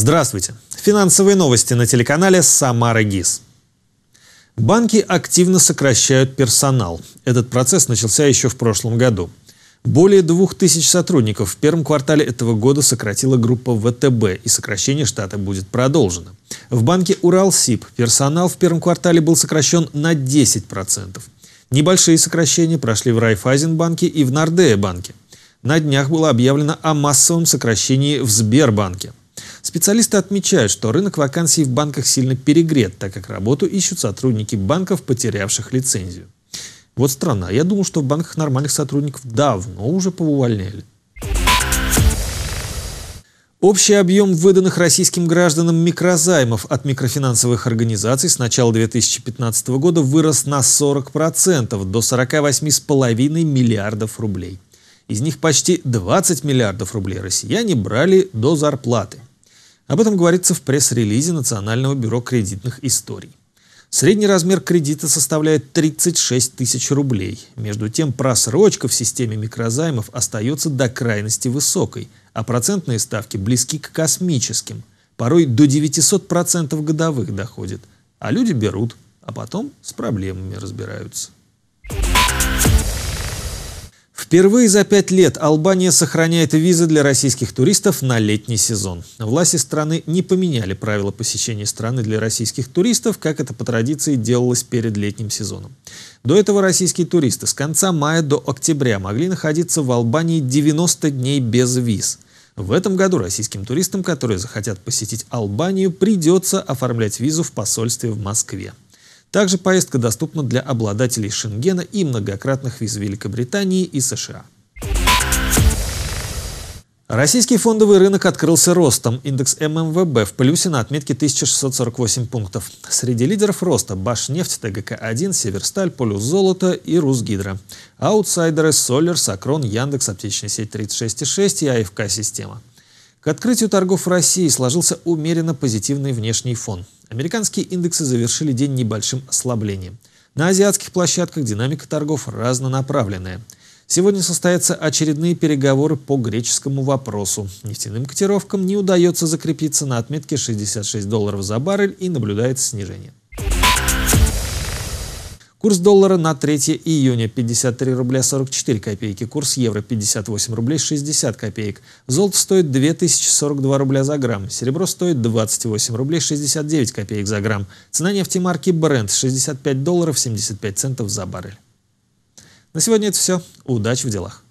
Здравствуйте. Финансовые новости на телеканале «Самара ГИС». Банки активно сокращают персонал. Этот процесс начался еще в прошлом году. Более 2000 сотрудников в первом квартале этого года сократила группа ВТБ, и сокращение штата будет продолжено. В банке «Уралсиб» персонал в первом квартале был сокращен на 10%. Небольшие сокращения прошли в Райфайзенбанке и в Нордея банке. На днях было объявлено о массовом сокращении в Сбербанке. Специалисты отмечают, что рынок вакансий в банках сильно перегрет, так как работу ищут сотрудники банков, потерявших лицензию. Вот странно, Я думал, что в банках нормальных сотрудников давно уже поувольняли. Общий объем выданных российским гражданам микрозаймов от микрофинансовых организаций с начала 2015 года вырос на 40% до 48,5 миллиардов рублей. Из них почти 20 миллиардов рублей россияне брали до зарплаты. Об этом говорится в пресс-релизе Национального бюро кредитных историй. Средний размер кредита составляет 36 тысяч рублей. Между тем, просрочка в системе микрозаймов остается до крайности высокой, а процентные ставки близки к космическим. Порой до 900% годовых доходит. А люди берут, а потом с проблемами разбираются. Впервые за пять лет Албания сохраняет визы для российских туристов на летний сезон. Власти страны не поменяли правила посещения страны для российских туристов, как это по традиции делалось перед летним сезоном. До этого российские туристы с конца мая до октября могли находиться в Албании 90 дней без виз. В этом году российским туристам, которые захотят посетить Албанию, придется оформлять визу в посольстве в Москве. Также поездка доступна для обладателей Шенгена и многократных виз Великобритании и США. Российский фондовый рынок открылся ростом. Индекс ММВБ в плюсе на отметке 1648 пунктов. Среди лидеров роста – Башнефть, ТГК-1, Северсталь, Полюс Золото и Русгидро. Аутсайдеры – Солер, Сокрон, Яндекс, Аптечная сеть 36,6 и АФК-система. К открытию торгов в России сложился умеренно позитивный внешний фон. Американские индексы завершили день небольшим ослаблением. На азиатских площадках динамика торгов разнонаправленная. Сегодня состоятся очередные переговоры по греческому вопросу. Нефтяным котировкам не удается закрепиться на отметке 66 долларов за баррель и наблюдается снижение. Курс доллара на 3 июня 53 рубля 44 копейки, курс евро 58 рублей 60 копеек. Золото стоит 2042 рубля за грамм, серебро стоит 28 рублей 69 копеек за грамм. Цена нефти марки Brent 65 долларов 75 центов за баррель. На сегодня это все. Удачи в делах!